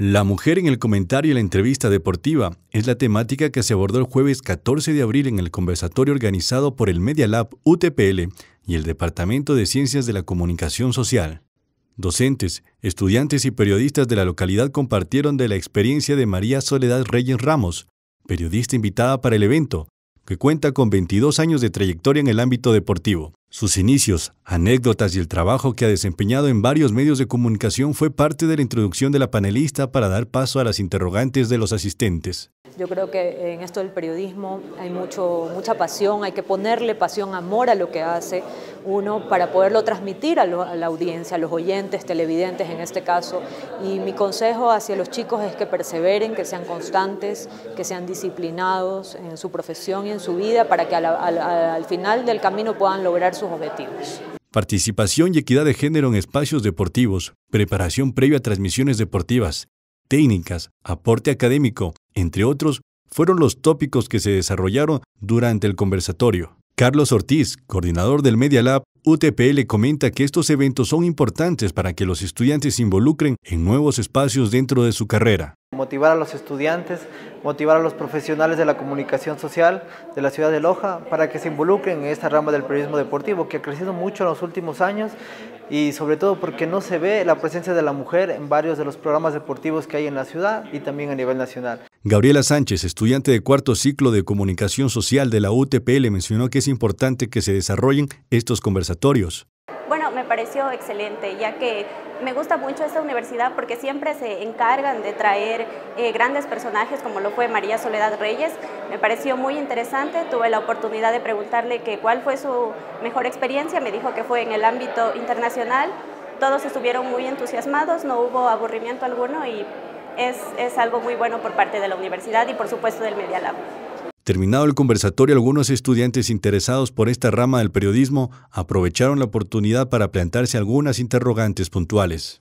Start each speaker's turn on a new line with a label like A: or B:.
A: La mujer en el comentario y la entrevista deportiva es la temática que se abordó el jueves 14 de abril en el conversatorio organizado por el Media Lab UTPL y el Departamento de Ciencias de la Comunicación Social. Docentes, estudiantes y periodistas de la localidad compartieron de la experiencia de María Soledad Reyes Ramos, periodista invitada para el evento, que cuenta con 22 años de trayectoria en el ámbito deportivo. Sus inicios, anécdotas y el trabajo que ha desempeñado en varios medios de comunicación fue parte de la introducción de la panelista para dar paso a las interrogantes de los asistentes.
B: Yo creo que en esto del periodismo hay mucho, mucha pasión, hay que ponerle pasión, amor a lo que hace uno para poderlo transmitir a, la audiencia, a los oyentes, televidentes en este caso. Y mi consejo hacia los chicos es que perseveren, que sean constantes, que sean disciplinados en su profesión y en su vida para que al final del camino puedan lograr sus objetivos.
A: Participación y equidad de género en espacios deportivos, preparación previa a transmisiones deportivas, técnicas, aporte académico, entre otros, fueron los tópicos que se desarrollaron durante el conversatorio. Carlos Ortiz, coordinador del Media Lab UTPL, comenta que estos eventos son importantes para que los estudiantes se involucren en nuevos espacios dentro de su carrera
C: motivar a los estudiantes, motivar a los profesionales de la comunicación social de la ciudad de Loja para que se involucren en esta rama del periodismo deportivo que ha crecido mucho en los últimos años y sobre todo porque no se ve la presencia de la mujer en varios de los programas deportivos que hay en la ciudad y también a nivel nacional.
A: Gabriela Sánchez, estudiante de cuarto ciclo de comunicación social de la UTPL, mencionó que es importante que se desarrollen estos conversatorios.
D: Bueno, me pareció excelente, ya que me gusta mucho esta universidad porque siempre se encargan de traer eh, grandes personajes como lo fue María Soledad Reyes. Me pareció muy interesante, tuve la oportunidad de preguntarle que cuál fue su mejor experiencia, me dijo que fue en el ámbito internacional. Todos estuvieron muy entusiasmados, no hubo aburrimiento alguno y es, es algo muy bueno por parte de la universidad y por supuesto del Media Lab.
A: Terminado el conversatorio, algunos estudiantes interesados por esta rama del periodismo aprovecharon la oportunidad para plantearse algunas interrogantes puntuales.